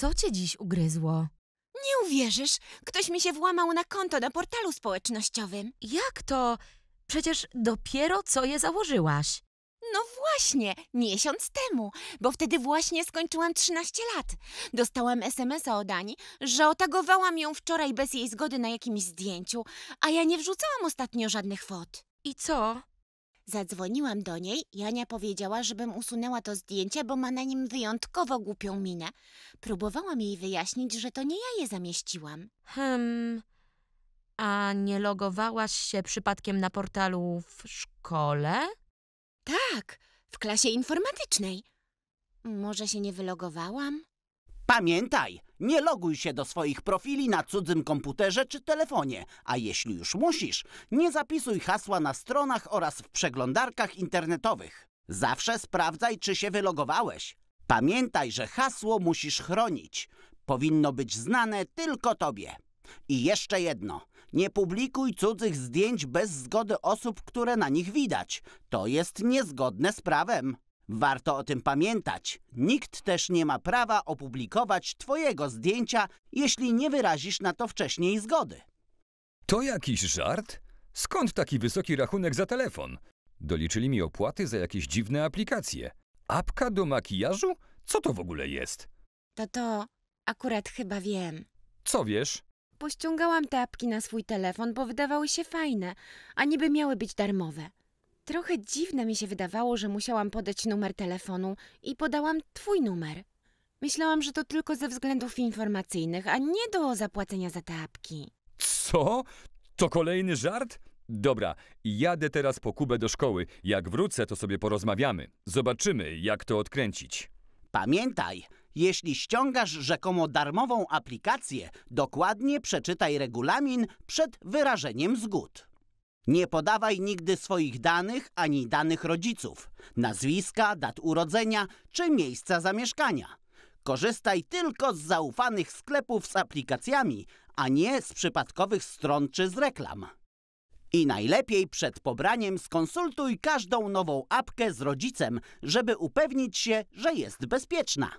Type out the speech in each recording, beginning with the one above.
Co cię dziś ugryzło? Nie uwierzysz, ktoś mi się włamał na konto na portalu społecznościowym. Jak to? Przecież dopiero co je założyłaś. No właśnie, miesiąc temu, bo wtedy właśnie skończyłam 13 lat. Dostałam SMS-a od Ani, że otagowałam ją wczoraj bez jej zgody na jakimś zdjęciu, a ja nie wrzucałam ostatnio żadnych fot. I co? Zadzwoniłam do niej i Ania powiedziała, żebym usunęła to zdjęcie, bo ma na nim wyjątkowo głupią minę. Próbowałam jej wyjaśnić, że to nie ja je zamieściłam. Hmm. A nie logowałaś się przypadkiem na portalu w szkole? Tak, w klasie informatycznej. Może się nie wylogowałam? Pamiętaj, nie loguj się do swoich profili na cudzym komputerze czy telefonie, a jeśli już musisz, nie zapisuj hasła na stronach oraz w przeglądarkach internetowych. Zawsze sprawdzaj, czy się wylogowałeś. Pamiętaj, że hasło musisz chronić. Powinno być znane tylko tobie. I jeszcze jedno. Nie publikuj cudzych zdjęć bez zgody osób, które na nich widać. To jest niezgodne z prawem. Warto o tym pamiętać. Nikt też nie ma prawa opublikować Twojego zdjęcia, jeśli nie wyrazisz na to wcześniej zgody. To jakiś żart? Skąd taki wysoki rachunek za telefon? Doliczyli mi opłaty za jakieś dziwne aplikacje. Apka do makijażu? Co to w ogóle jest? To to akurat chyba wiem. Co wiesz? Pościągałam te apki na swój telefon, bo wydawały się fajne, a niby miały być darmowe. Trochę dziwne mi się wydawało, że musiałam podać numer telefonu i podałam twój numer. Myślałam, że to tylko ze względów informacyjnych, a nie do zapłacenia za tapki. Co? To kolejny żart? Dobra, jadę teraz po Kubę do szkoły. Jak wrócę, to sobie porozmawiamy. Zobaczymy, jak to odkręcić. Pamiętaj, jeśli ściągasz rzekomo darmową aplikację, dokładnie przeczytaj regulamin przed wyrażeniem zgód. Nie podawaj nigdy swoich danych ani danych rodziców, nazwiska, dat urodzenia czy miejsca zamieszkania. Korzystaj tylko z zaufanych sklepów z aplikacjami, a nie z przypadkowych stron czy z reklam. I najlepiej przed pobraniem skonsultuj każdą nową apkę z rodzicem, żeby upewnić się, że jest bezpieczna.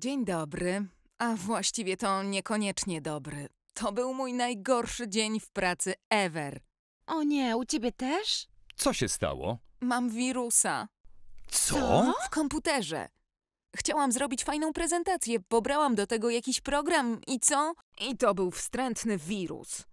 Dzień dobry, a właściwie to niekoniecznie dobry. To był mój najgorszy dzień w pracy ever. O nie, u ciebie też? Co się stało? Mam wirusa. Co? W komputerze. Chciałam zrobić fajną prezentację, pobrałam do tego jakiś program i co? I to był wstrętny wirus.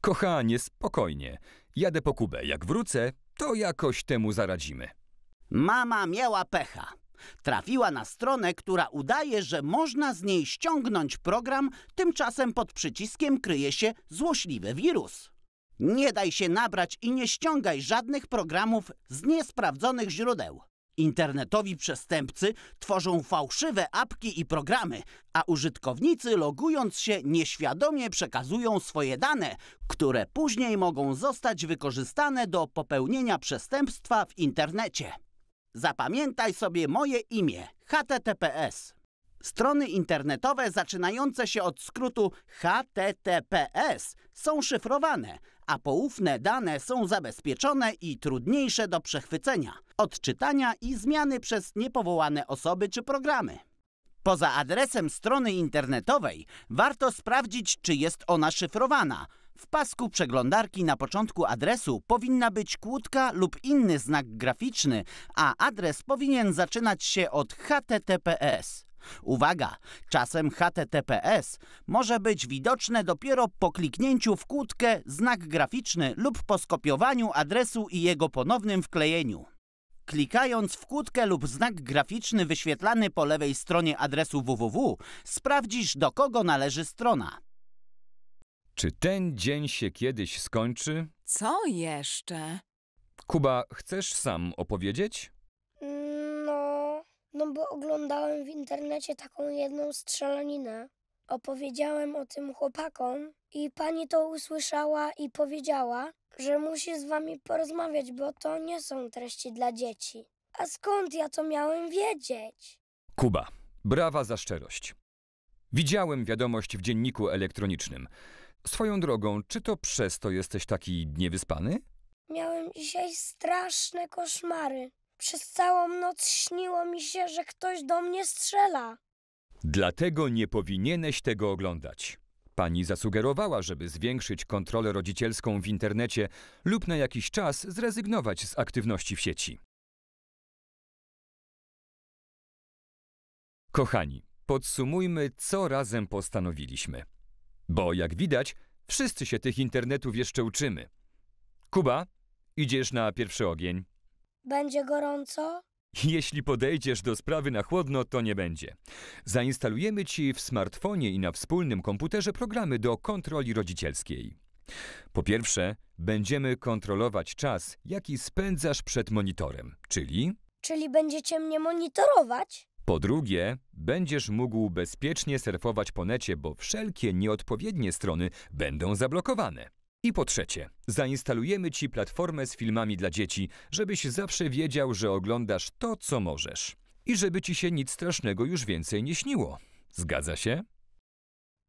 Kochanie, spokojnie. Jadę po Kubę. Jak wrócę, to jakoś temu zaradzimy. Mama miała pecha. Trafiła na stronę, która udaje, że można z niej ściągnąć program, tymczasem pod przyciskiem kryje się złośliwy wirus. Nie daj się nabrać i nie ściągaj żadnych programów z niesprawdzonych źródeł. Internetowi przestępcy tworzą fałszywe apki i programy, a użytkownicy logując się nieświadomie przekazują swoje dane, które później mogą zostać wykorzystane do popełnienia przestępstwa w internecie. Zapamiętaj sobie moje imię https Strony internetowe zaczynające się od skrótu HTTPS są szyfrowane, a poufne dane są zabezpieczone i trudniejsze do przechwycenia, odczytania i zmiany przez niepowołane osoby czy programy. Poza adresem strony internetowej warto sprawdzić, czy jest ona szyfrowana. W pasku przeglądarki na początku adresu powinna być kłódka lub inny znak graficzny, a adres powinien zaczynać się od HTTPS. Uwaga! Czasem HTTPS może być widoczne dopiero po kliknięciu w kłódkę znak graficzny lub po skopiowaniu adresu i jego ponownym wklejeniu. Klikając w kłódkę lub znak graficzny wyświetlany po lewej stronie adresu www, sprawdzisz do kogo należy strona. Czy ten dzień się kiedyś skończy? Co jeszcze? Kuba, chcesz sam opowiedzieć? No bo oglądałem w internecie taką jedną strzelaninę. Opowiedziałem o tym chłopakom i pani to usłyszała i powiedziała, że musi z wami porozmawiać, bo to nie są treści dla dzieci. A skąd ja to miałem wiedzieć? Kuba, brawa za szczerość. Widziałem wiadomość w dzienniku elektronicznym. Swoją drogą, czy to przez to jesteś taki niewyspany? Miałem dzisiaj straszne koszmary. Przez całą noc śniło mi się, że ktoś do mnie strzela. Dlatego nie powinieneś tego oglądać. Pani zasugerowała, żeby zwiększyć kontrolę rodzicielską w internecie lub na jakiś czas zrezygnować z aktywności w sieci. Kochani, podsumujmy, co razem postanowiliśmy. Bo jak widać, wszyscy się tych internetów jeszcze uczymy. Kuba, idziesz na pierwszy ogień. Będzie gorąco? Jeśli podejdziesz do sprawy na chłodno, to nie będzie. Zainstalujemy ci w smartfonie i na wspólnym komputerze programy do kontroli rodzicielskiej. Po pierwsze, będziemy kontrolować czas, jaki spędzasz przed monitorem, czyli Czyli będziecie mnie monitorować? po drugie, będziesz mógł bezpiecznie surfować po necie, bo wszelkie nieodpowiednie strony będą zablokowane. I po trzecie, zainstalujemy Ci platformę z filmami dla dzieci, żebyś zawsze wiedział, że oglądasz to, co możesz. I żeby Ci się nic strasznego już więcej nie śniło. Zgadza się?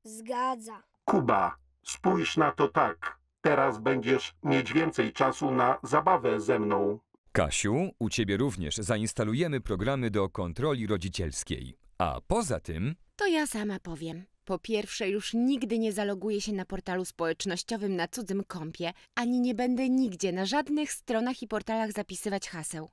Zgadza. Kuba, spójrz na to tak. Teraz będziesz mieć więcej czasu na zabawę ze mną. Kasiu, u Ciebie również zainstalujemy programy do kontroli rodzicielskiej. A poza tym... To ja sama powiem. Po pierwsze, już nigdy nie zaloguję się na portalu społecznościowym na cudzym kompie, ani nie będę nigdzie na żadnych stronach i portalach zapisywać haseł,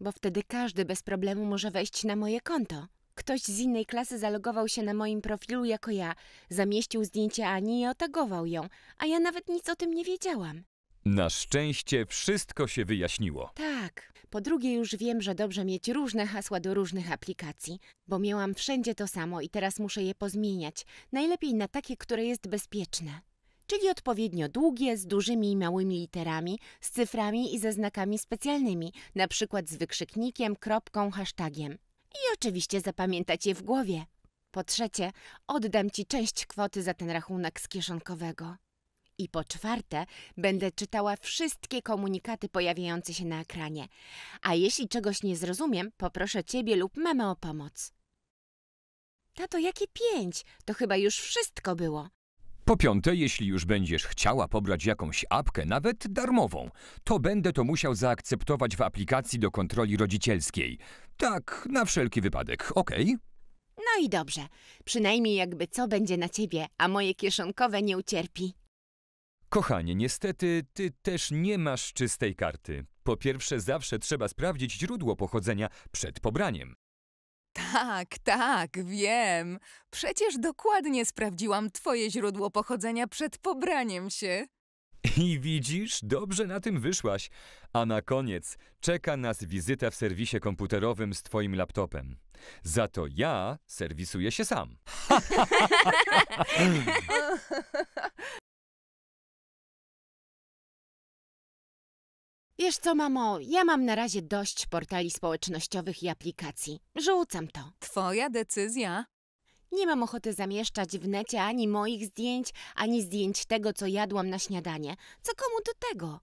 bo wtedy każdy bez problemu może wejść na moje konto. Ktoś z innej klasy zalogował się na moim profilu jako ja, zamieścił zdjęcie Ani i otagował ją, a ja nawet nic o tym nie wiedziałam. Na szczęście wszystko się wyjaśniło. Tak. Po drugie już wiem, że dobrze mieć różne hasła do różnych aplikacji, bo miałam wszędzie to samo i teraz muszę je pozmieniać. Najlepiej na takie, które jest bezpieczne. Czyli odpowiednio długie, z dużymi i małymi literami, z cyframi i ze znakami specjalnymi, na przykład z wykrzyknikiem, kropką, hashtagiem. I oczywiście zapamiętać je w głowie. Po trzecie, oddam ci część kwoty za ten rachunek z kieszonkowego. I po czwarte, będę czytała wszystkie komunikaty pojawiające się na ekranie. A jeśli czegoś nie zrozumiem, poproszę ciebie lub mamę o pomoc. Tato, jakie pięć? To chyba już wszystko było. Po piąte, jeśli już będziesz chciała pobrać jakąś apkę, nawet darmową, to będę to musiał zaakceptować w aplikacji do kontroli rodzicielskiej. Tak, na wszelki wypadek, okej? No i dobrze. Przynajmniej jakby co będzie na ciebie, a moje kieszonkowe nie ucierpi. Kochanie, niestety ty też nie masz czystej karty. Po pierwsze, zawsze trzeba sprawdzić źródło pochodzenia przed pobraniem. Tak, tak, wiem. Przecież dokładnie sprawdziłam twoje źródło pochodzenia przed pobraniem się. I widzisz, dobrze na tym wyszłaś. A na koniec czeka nas wizyta w serwisie komputerowym z twoim laptopem. Za to ja serwisuję się sam. Wiesz co, mamo, ja mam na razie dość portali społecznościowych i aplikacji. Rzucam to. Twoja decyzja. Nie mam ochoty zamieszczać w necie ani moich zdjęć, ani zdjęć tego, co jadłam na śniadanie. Co komu do tego?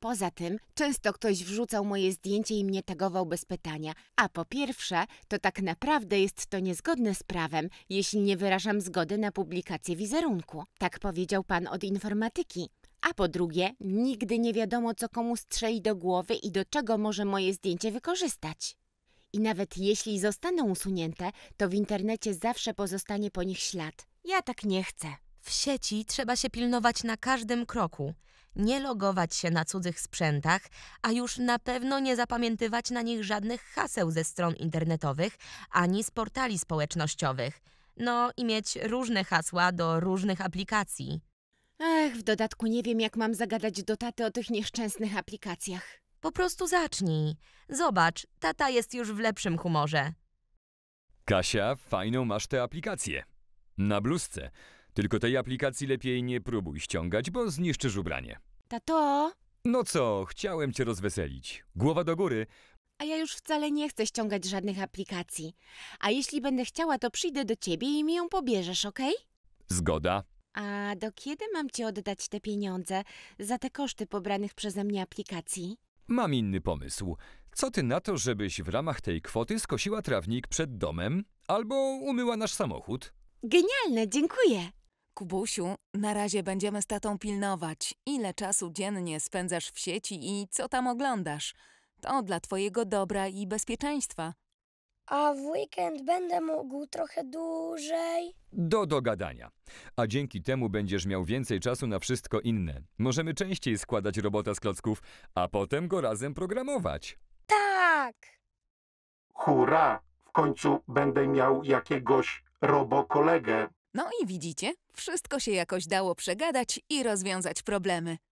Poza tym, często ktoś wrzucał moje zdjęcie i mnie tagował bez pytania. A po pierwsze, to tak naprawdę jest to niezgodne z prawem, jeśli nie wyrażam zgody na publikację wizerunku. Tak powiedział pan od informatyki. A po drugie, nigdy nie wiadomo, co komu strzeli do głowy i do czego może moje zdjęcie wykorzystać. I nawet jeśli zostaną usunięte, to w internecie zawsze pozostanie po nich ślad. Ja tak nie chcę. W sieci trzeba się pilnować na każdym kroku. Nie logować się na cudzych sprzętach, a już na pewno nie zapamiętywać na nich żadnych haseł ze stron internetowych ani z portali społecznościowych. No i mieć różne hasła do różnych aplikacji. Ech, w dodatku nie wiem, jak mam zagadać do taty o tych nieszczęsnych aplikacjach. Po prostu zacznij. Zobacz, tata jest już w lepszym humorze. Kasia, fajną masz tę aplikację. Na bluzce. Tylko tej aplikacji lepiej nie próbuj ściągać, bo zniszczysz ubranie. Tato, No co, chciałem cię rozweselić. Głowa do góry. a ja już wcale nie chcę ściągać żadnych aplikacji. A jeśli będę chciała, to przyjdę do ciebie i mi ją pobierzesz, okej? Zgoda. A do kiedy mam ci oddać te pieniądze za te koszty pobranych przeze mnie aplikacji? Mam inny pomysł. Co ty na to, żebyś w ramach tej kwoty skosiła trawnik przed domem albo umyła nasz samochód? Genialne, dziękuję. Kubusiu, na razie będziemy z tatą pilnować, ile czasu dziennie spędzasz w sieci i co tam oglądasz. To dla twojego dobra i bezpieczeństwa. A w weekend będę mógł trochę dłużej. Do dogadania. A dzięki temu będziesz miał więcej czasu na wszystko inne. Możemy częściej składać robota z klocków, a potem go razem programować. Tak. Hurra! W końcu będę miał jakiegoś robokolegę. No i widzicie, wszystko się jakoś dało przegadać i rozwiązać problemy.